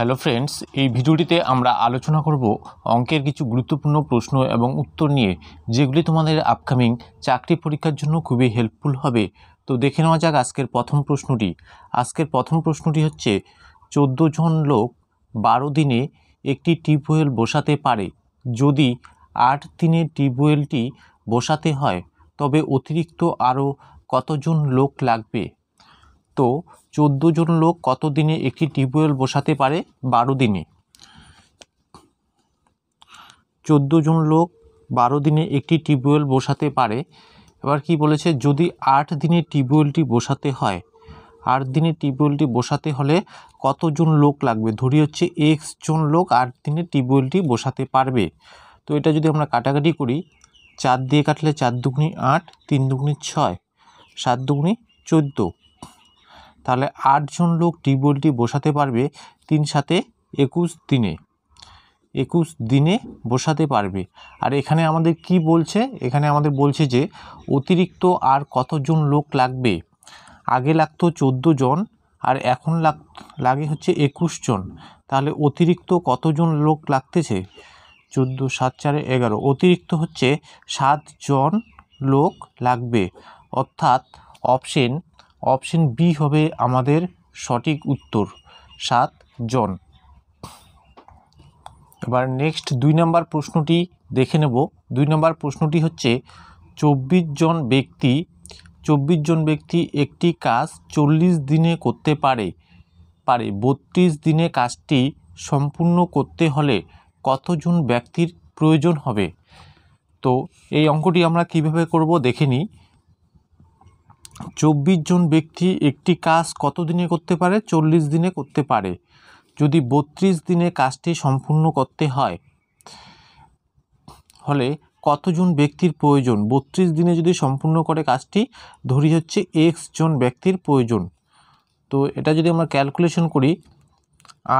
hello friends এই ভিডিওটিতে আমরা আলোচনা করব অঙ্কের কিছু গুরুত্বপূর্ণ প্রশ্ন এবং উত্তর নিয়ে যেগুলি তোমাদের আপকামিং চাকরি পরীক্ষার জন্য খুবই হেল্পফুল হবে তো দেখে নেওয়া যাক আজকের প্রথম প্রশ্নটি আজকের প্রথম প্রশ্নটি হচ্ছে চোদ্দো জন লোক বারো দিনে একটি টিউবওয়েল বসাতে পারে যদি আট দিনে টিউবওয়েলটি বসাতে হয় তবে অতিরিক্ত আরও কতজন লোক লাগবে তো চোদ্দো জন লোক কত দিনে একটি টিউবওয়েল বসাতে পারে বারো দিনে চোদ্দো জন লোক বারো দিনে একটি টিউবওয়েল বসাতে পারে এবার কি বলেছে যদি আট দিনে টিউবওয়েলটি বসাতে হয় আট দিনে টিউবওয়েলটি বসাতে হলে কতজন লোক লাগবে ধরি হচ্ছে এক্স জন লোক আট দিনে টিউবওয়েলটি বসাতে পারবে তো এটা যদি আমরা কাটাকাটি করি চার দিয়ে কাটলে চার দুগুনি আট তিন দুগুনি ছয় সাত দুগুনি চোদ্দো তাহলে আটজন লোক টিউবওয়েলটি বসাতে পারবে তিন সাথে একুশ দিনে একুশ দিনে বসাতে পারবে আর এখানে আমাদের কি বলছে এখানে আমাদের বলছে যে অতিরিক্ত আর কতজন লোক লাগবে আগে লাগতো চোদ্দো জন আর এখন লাগে হচ্ছে একুশ জন তাহলে অতিরিক্ত কতজন লোক লাগতেছে চোদ্দো সাত চারে এগারো অতিরিক্ত হচ্ছে সাতজন লোক লাগবে অর্থাৎ অপশন অপশন বি হবে আমাদের সঠিক উত্তর সাত জন এবার নেক্সট দুই নম্বর প্রশ্নটি দেখে নেব দুই নম্বর প্রশ্নটি হচ্ছে চব্বিশ জন ব্যক্তি চব্বিশ জন ব্যক্তি একটি কাজ চল্লিশ দিনে করতে পারে পারে বত্রিশ দিনে কাজটি সম্পূর্ণ করতে হলে কতজন ব্যক্তির প্রয়োজন হবে তো এই অঙ্কটি আমরা কিভাবে করব দেখে নিই চব্বিশ জন ব্যক্তি একটি কাজ কত দিনে করতে পারে চল্লিশ দিনে করতে পারে যদি বত্রিশ দিনে কাজটি সম্পূর্ণ করতে হয় হলে কতজন ব্যক্তির প্রয়োজন বত্রিশ দিনে যদি সম্পূর্ণ করে কাজটি ধরি হচ্ছে এক্স জন ব্যক্তির প্রয়োজন তো এটা যদি আমরা ক্যালকুলেশন করি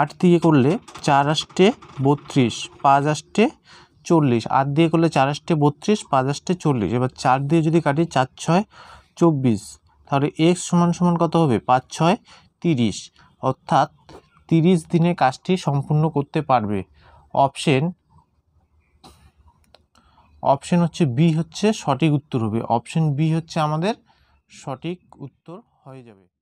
আট দিয়ে করলে চার আষ্টে বত্রিশ পাঁচ আষ্টে চল্লিশ আট দিয়ে করলে চার আষ্টে বত্রিশ পাঁচ আষ্টে চল্লিশ এবার চার দিয়ে যদি কাটি চার ছয় চব্বিশ তাহলে এক্স সমান সমান কত হবে পাঁচ ছয় তিরিশ অর্থাৎ তিরিশ দিনে কাজটি সম্পূর্ণ করতে পারবে অপশন অপশন হচ্ছে বি হচ্ছে সঠিক উত্তর হবে অপশন বি হচ্ছে আমাদের সঠিক উত্তর হয়ে যাবে